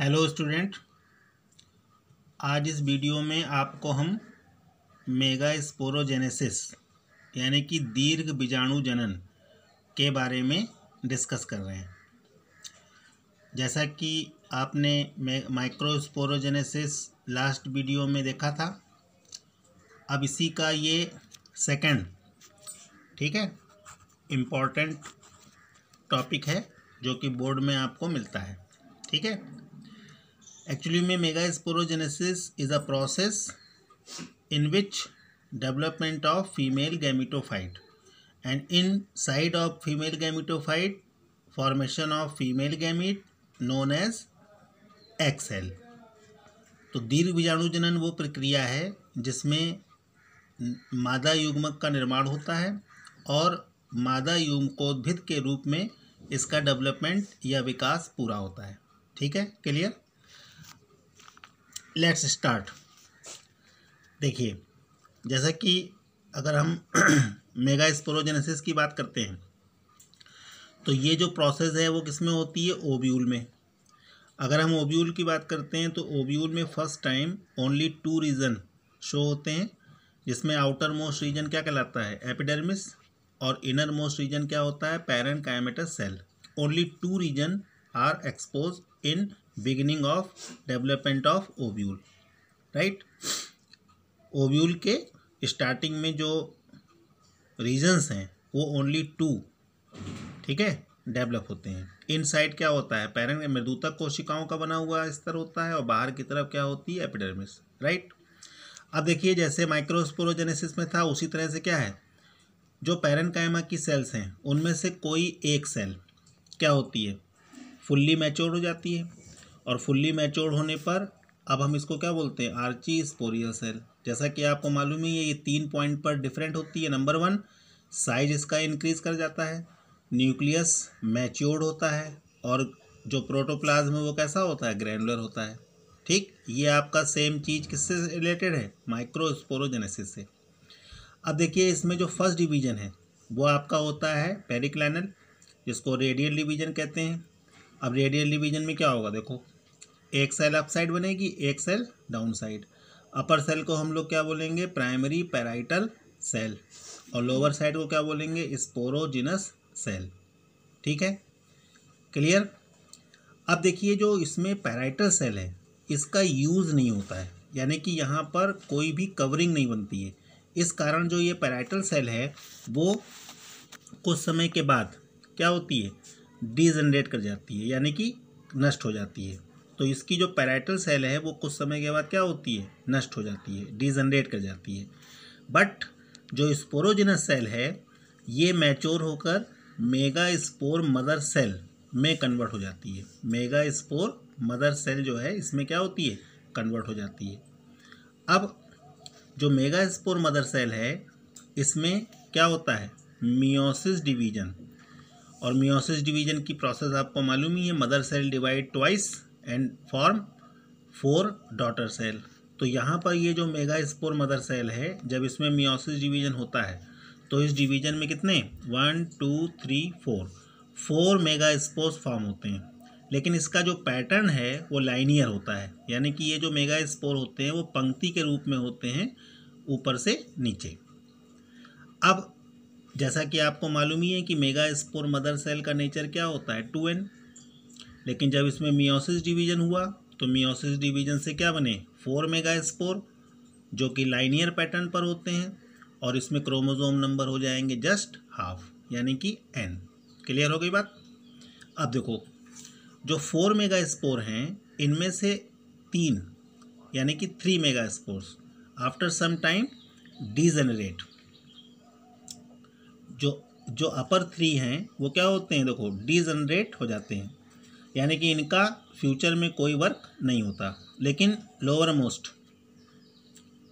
Hello student आज इस video में आपको हम मेगा स्पोरोजेनेसिस यानी कि दीर्घ बीजाणु जनन के बारे में डिस्कस कर रहे हैं जैसा कि आपने माइक्रोस्पोरोजेनेसिस लास्ट वीडियो में देखा था अब इसी का ये सेकंड ठीक है इम्पॉर्टेंट टॉपिक है जो कि बोर्ड में आपको मिलता है ठीक है एक्चुअली में megasporogenesis is a process in which development of female gametophyte and inside of female gametophyte formation of female gamete known as excel तो दीर्घ बीजाणु जनन वो प्रक्रिया है जिसमें मादा युग्मक का निर्माण होता है और मादा युग्मकोद्भिद के रूप में इसका डेवलपमेंट या विकास पूरा होता है ठीक है क्लियर लेट्स स्टार्ट देखिए जैसा कि अगर हम मेगा स्पोरोजेनेसिस की बात करते हैं तो ये जो प्रोसेस है वो किस में होती है ओब्यूल में अगर हम ओब्यूल की बात करते हैं तो ओब्यूल में first time only two region show होते हैं जिसमें आउटर मोस्ट रीजन क्या कहलाता है एपिडर्मिस और इनर मोस्ट रीजन क्या होता है parenchymatous cell only two region are expose in beginning of development of ovule right ovule के स्टार्टिंग में जो रीजन्स हैं वो ओनली टू ठीक है डेवलप होते हैं इनसाइड क्या होता है पेरेंट मृदूतक कोशिकाओं का बना हुआ स्तर होता है और बाहर की तरफ क्या होती है एपिडर्मिस राइट अब देखिए जैसे माइक्रोस्पोरोजेनेसिस में था उसी तरह से क्या है जो पैरन कायमा की सेल्स हैं उनमें से कोई एक सेल क्या होती है फुल्ली मैच्योर हो जाती है और फुल्ली मैच्योर होने पर अब हम इसको क्या बोलते हैं आर्ची स्पोरियल सेल जैसा कि आपको मालूम ही है ये तीन पॉइंट पर डिफरेंट होती है नंबर वन साइज इसका इंक्रीज कर जाता है न्यूक्लियस मैच्योर्ड होता है और जो प्रोटोप्लाज्म है वो कैसा होता है ग्रैनुलर होता है ठीक ये आपका सेम चीज़ किससे रिलेटेड है माइक्रोस्पोरोजेनेसिस से अब देखिए इसमें जो फर्स्ट डिवीजन है वो आपका होता है पेरिक्लैनल जिसको रेडियल डिवीजन कहते हैं अब रेडियल डिवीजन में क्या होगा देखो एक सेल अप साइड बनेगी एक cell down side upper cell को हम लोग क्या बोलेंगे प्राइमरी पैराइटल सेल और लोअर साइड को क्या बोलेंगे स्पोरोजिनस सेल ठीक है क्लियर अब देखिए जो इसमें पैराइटल सेल है इसका यूज़ नहीं होता है यानी कि यहाँ पर कोई भी कवरिंग नहीं बनती है इस कारण जो ये पैराइटल सेल है वो कुछ समय के बाद क्या होती है डिजनरेट कर जाती है यानी कि नष्ट हो जाती है तो इसकी जो पैराइटल सेल है वो कुछ समय के बाद क्या होती है नष्ट हो जाती है डिजनरेट कर जाती है बट जो स्पोरोजिनस सेल है ये मैच्योर होकर मेगा स्पोर मदर सेल में कन्वर्ट हो जाती है मेगा स्पोर मदर सेल जो है इसमें क्या होती है कन्वर्ट हो जाती है अब जो मेगा स्पोर मदर सेल है इसमें क्या होता है मियोसिस डिवीजन और मियोसिस डिवीजन की प्रोसेस आपको मालूम ही है mother cell divide twice and form four daughter cell तो यहाँ पर ये जो मेगा स्पोर मदर सेल है जब इसमें मियोसिस डिवीजन होता है तो इस डिवीजन में कितने one two three four four megaspores form होते हैं लेकिन इसका जो पैटर्न है वो लाइनियर होता है यानी कि ये जो मेगा स्पोर होते हैं वो पंक्ति के रूप में होते हैं ऊपर से नीचे अब जैसा कि आपको मालूम ही है कि मेगा स्पोर मदर सेल का नेचर क्या होता है टू एन लेकिन जब इसमें मियोसिस डिवीजन हुआ तो मियोसिस डिवीजन से क्या बने फोर मेगा स्पोर जो कि लाइनियर पैटर्न पर होते हैं और इसमें क्रोमोजोम नंबर हो जाएंगे जस्ट हाफ यानी कि एन क्लियर हो गई बात अब देखो जो फोर मेगा स्पोर हैं इनमें से तीन यानी कि three megaspores after some time degenerate जो जो अपर थ्री हैं वो क्या होते हैं देखो डीजनरेट हो जाते हैं यानी कि इनका फ्यूचर में कोई वर्क नहीं होता लेकिन लोअर मोस्ट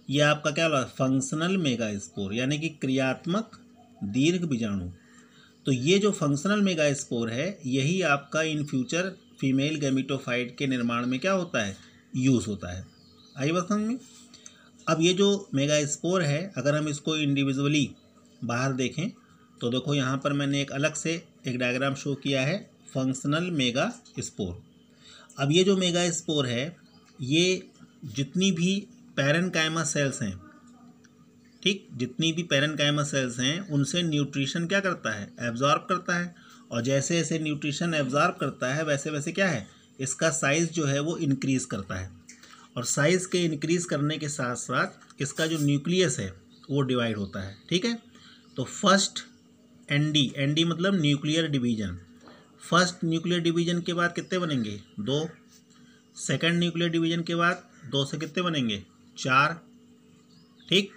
ये आपका क्या होगा फंक्शनल मेगा स्पोर यानी कि क्रियात्मक दीर्घ बीजाणु तो ये जो फंक्शनल मेगा स्पोर है यही आपका इन फ्यूचर फीमेल गेमिटोफाइट के निर्माण में क्या होता है यूज़ होता है आई बात समझ में अब ये जो मेगा स्पोर है अगर हम इसको इंडिविजुअली बाहर देखें तो देखो यहाँ पर मैंने एक अलग से एक डायग्राम शो किया है फंक्शनल मेगा स्पोर अब ये जो मेगा स्पोर है ये जितनी भी कायमा सेल्स हैं ठीक जितनी भी कायमा सेल्स हैं उनसे न्यूट्रिशन क्या करता है एब्जॉर्ब करता है और जैसे जैसे न्यूट्रिशन एब्जॉर्ब करता है वैसे वैसे क्या है इसका साइज़ जो है वो इनक्रीज़ करता है और साइज़ के इनक्रीज़ करने के साथ साथ इसका जो न्यूक्लियस है वो डिवाइड होता है ठीक है तो first N D N D मतलब nuclear division first nuclear division के बाद कितने बनेंगे दो सेकंड न्यूक्लियर डिवीजन के बाद दो से कितने बनेंगे चार ठीक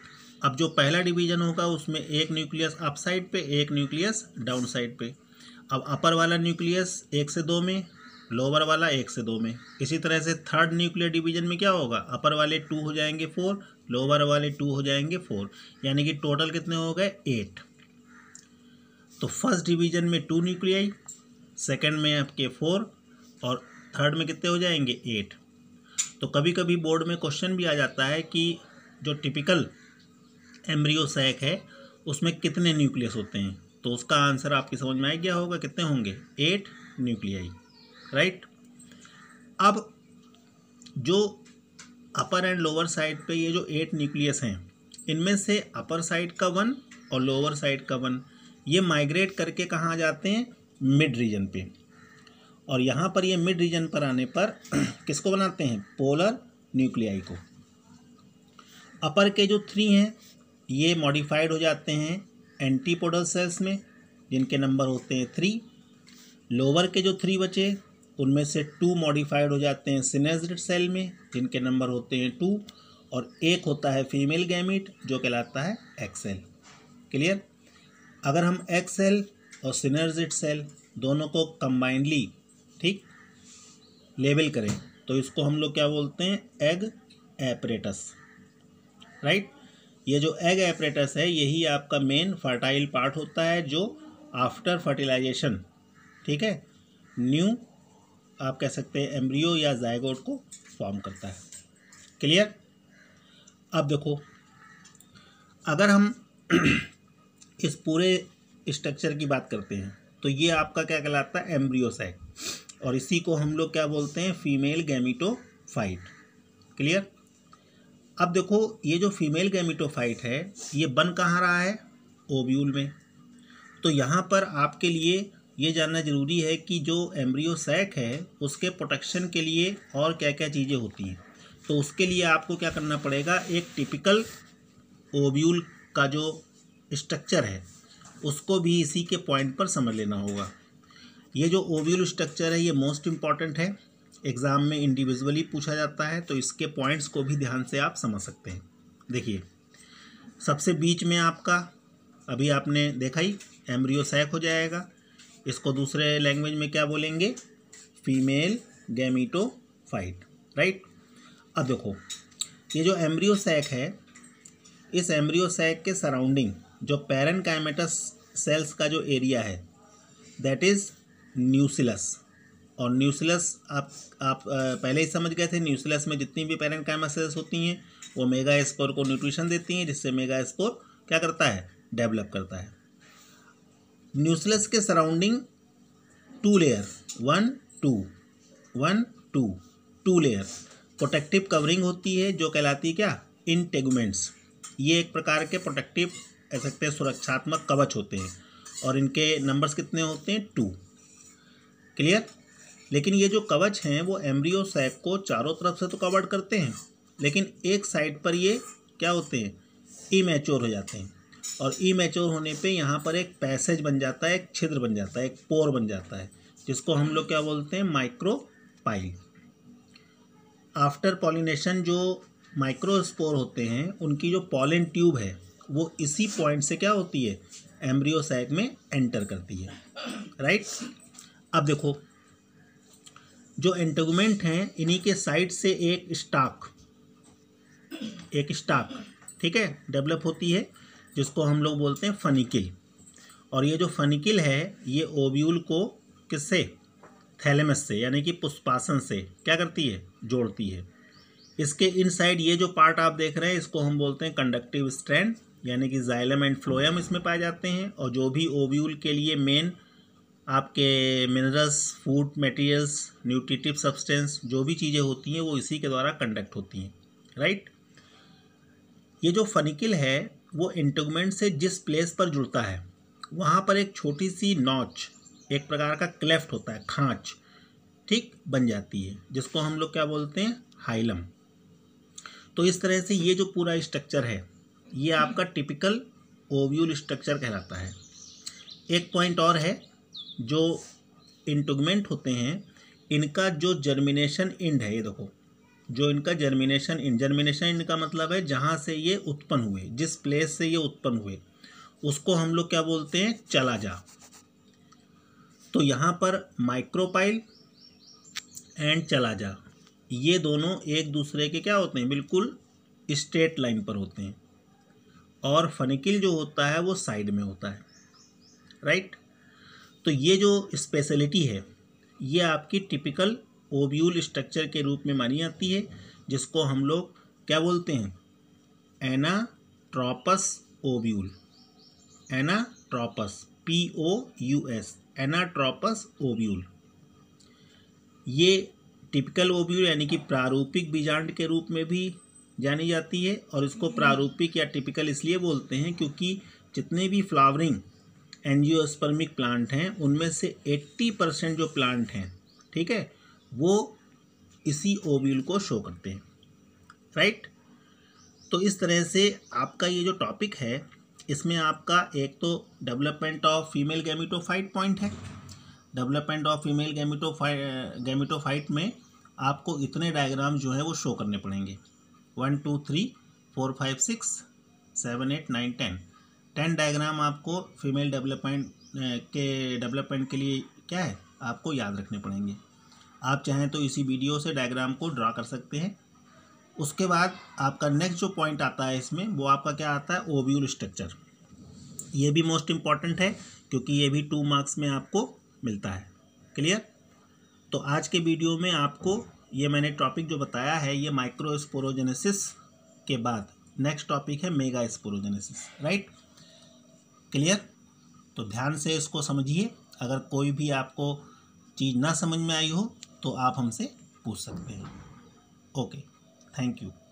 अब जो पहला डिवीजन होगा उसमें एक न्यूक्लियस अप साइड पे एक न्यूक्लियस डाउन साइड पे अब अपर वाला न्यूक्लियस एक से दो में लोअर वाला एक से दो में इसी तरह से थर्ड न्यूक्लियर डिवीजन में क्या होगा अपर वाले टू हो जाएंगे फोर लोअर वाले टू हो जाएंगे फोर यानी कि टोटल कितने हो गए एट तो फर्स्ट डिवीजन में टू न्यूक्लियाई सेकंड में आपके फोर और थर्ड में कितने हो जाएंगे एट तो कभी कभी बोर्ड में क्वेश्चन भी आ जाता है कि जो टिपिकल एम्ब्रियो सैक है उसमें कितने न्यूक्लियस होते हैं तो उसका आंसर आपकी समझ में आ गया होगा कितने होंगे एट न्यूक्लियाई राइट अब जो अपर एंड लोअर साइड पे ये जो एट न्यूक्लियस हैं इनमें से अपर साइड का वन और लोअर साइड का वन ये माइग्रेट करके कहाँ जाते हैं मिड रीजन पे और यहाँ पर ये मिड रीजन पर आने पर किसको बनाते हैं पोलर न्यूक्लियाई को अपर के जो थ्री हैं ये मॉडिफाइड हो जाते हैं एंटीपोडल सेल्स में जिनके नंबर होते हैं थ्री लोअर के जो थ्री बचे उनमें से टू मॉडिफाइड हो जाते हैं सिनेज्ड सेल में जिनके नंबर होते हैं टू और एक होता है फीमेल गैमिट जो कहलाता है एक्सेल क्लियर अगर हम एक्सेल और सिनर्जिट सेल दोनों को कंबाइंडली ठीक लेबल करें तो इसको हम लोग क्या बोलते हैं एग एपरेटस राइट ये जो एग एपरेटस है यही आपका मेन फर्टाइल पार्ट होता है जो आफ्टर फर्टिलाइजेशन ठीक है न्यू आप कह सकते हैं एम्ब्रियो या जायगोट को फॉर्म करता है क्लियर अब देखो अगर हम इस पूरे स्ट्रक्चर की बात करते हैं तो ये आपका क्या कहलाता है एम्ब्रियोसाइट और इसी को हम लोग क्या बोलते हैं फीमेल गैमिटोफाइट क्लियर अब देखो ये जो फीमेल गैमिटोफाइट है ये बन कहाँ रहा है ओब्यूल में तो यहाँ पर आपके लिए ये जानना ज़रूरी है कि जो एम्ब्रियोसैक है उसके प्रोटेक्शन के लिए और क्या क्या चीज़ें होती हैं तो उसके लिए आपको क्या करना पड़ेगा एक टिपिकल ओब्यूल का जो स्ट्रक्चर है उसको भी इसी के पॉइंट पर समझ लेना होगा ये जो ओव्यूल स्ट्रक्चर है ये मोस्ट इम्पॉर्टेंट है एग्ज़ाम में इंडिविजुअली पूछा जाता है तो इसके पॉइंट्स को भी ध्यान से आप समझ सकते हैं देखिए सबसे बीच में आपका अभी आपने देखा ही एम्ब्रियो सैक हो जाएगा इसको दूसरे लैंग्वेज में क्या बोलेंगे फीमेल फाइट राइट अब देखो ये जो एम्ब्रियो सैक है इस एम्ब्रियो सैक के सराउंडिंग जो पेरन कायमेटस सेल्स का जो एरिया है दैट इज़ न्यूसिलस और न्यूसिलस आप आप पहले ही समझ गए थे न्यूसिलस में जितनी भी पेरेंट कायमा सेल्स होती हैं वो मेगा स्पोर को न्यूट्रिशन देती हैं जिससे मेगा स्पोर क्या करता है डेवलप करता है न्यूसिलस के surrounding two layer one two one two two layer protective covering होती है जो कहलाती है क्या इंटेगमेंट्स ये एक प्रकार के प्रोटेक्टिव कह सकते हैं सुरक्षात्मक कवच होते हैं और इनके नंबर्स कितने होते हैं टू क्लियर लेकिन ये जो कवच हैं वो एम्ब्रियो सैक को चारों तरफ से तो कवर करते हैं लेकिन एक साइड पर ये क्या होते हैं इमेच्योर हो जाते हैं और इमेच्योर होने पे यहाँ पर एक पैसेज बन जाता है एक छिद्र बन जाता है एक पोर बन जाता है जिसको हम लोग क्या बोलते हैं माइक्रोपाइल आफ्टर पॉलिनेशन जो माइक्रोस्पोर होते हैं उनकी जो पॉलिन ट्यूब है वो इसी पॉइंट से क्या होती है एम्ब्रियो सैक में एंटर करती है राइट अब देखो जो एंटोगमेंट हैं इन्हीं के साइड से एक स्टाक एक स्टाक ठीक है डेवलप होती है जिसको हम लोग बोलते हैं फनिकिल और ये जो फनिकिल है ये ओव्यूल को किससे थैलेमस से यानी कि पुष्पासन से क्या करती है जोड़ती है इसके इनसाइड ये जो पार्ट आप देख रहे हैं इसको हम बोलते हैं कंडक्टिव स्ट्रैंड यानी कि जाइलम एंड फ्लोएम इसमें पाए जाते हैं और जो भी ओव्यूल के लिए मेन आपके minerals food materials nutritive substance जो भी चीज़ें होती हैं वो इसी के द्वारा कंडक्ट होती हैं राइट ये जो फनिकल है वो इंटोगमेंट से जिस प्लेस पर जुड़ता है वहाँ पर एक छोटी सी नॉच एक प्रकार का क्लेफ्ट होता है खाँच ठीक बन जाती है जिसको हम लोग क्या बोलते हैं हाइलम तो इस तरह से ये जो पूरा स्ट्रक्चर है ये आपका टिपिकल ओव्यूल स्ट्रक्चर कहलाता है एक पॉइंट और है जो इंटुगमेंट होते हैं इनका जो जर्मिनेशन इंड है ये देखो जो इनका जर्मिनेशन इंड जर्मिनेशन इंड का मतलब है जहाँ से ये उत्पन्न हुए जिस प्लेस से ये उत्पन्न हुए उसको हम लोग क्या बोलते हैं चला जा तो यहाँ पर माइक्रोपाइल एंड चला जा ये दोनों एक दूसरे के क्या होते हैं बिल्कुल स्ट्रेट लाइन पर होते हैं और फनिकिल जो होता है वो साइड में होता है राइट तो ये जो स्पेशलिटी है ये आपकी टिपिकल ओब्यूल स्ट्रक्चर के रूप में मानी जाती है जिसको हम लोग क्या बोलते हैं anatropous ovule anatropous P O U S anatropous ovule ये टिपिकल ओब्यूल यानी कि प्रारूपिक बीजांड के रूप में भी जानी जाती है और इसको हम्म। प्रारूपिक या टिपिकल इसलिए बोलते हैं क्योंकि जितने भी फ्लावरिंग एनजियोस्पर्मिक प्लांट हैं उनमें से 80 परसेंट जो प्लांट हैं ठीक है वो इसी ओव्यूल को शो करते हैं राइट तो इस तरह से आपका ये जो टॉपिक है इसमें आपका एक तो development of female gametophyte point है development of female gametophyte gametophyte में आपको इतने डायग्राम जो है वो शो करने पड़ेंगे one two three four five six seven eight nine ten ten diagram आपको फीमेल डेवलपमेंट के डेवलपमेंट के लिए क्या है आपको याद रखने पड़ेंगे आप चाहें तो इसी वीडियो से डायग्राम को ड्रा कर सकते हैं उसके बाद आपका नेक्स्ट जो पॉइंट आता है इसमें वो आपका क्या आता है ओव्यूल स्ट्रक्चर ये भी मोस्ट इम्पॉर्टेंट है क्योंकि ये भी टू मार्क्स में आपको मिलता है क्लियर तो आज के वीडियो में आपको ये मैंने टॉपिक जो बताया है ये माइक्रोस्पोरोजेनेसिस के बाद नेक्स्ट टॉपिक है मेगा स्पोरोजेनेसिस राइट क्लियर तो ध्यान से इसको समझिए अगर कोई भी आपको चीज़ ना समझ में आई हो तो आप हमसे पूछ सकते हैं ओके थैंक यू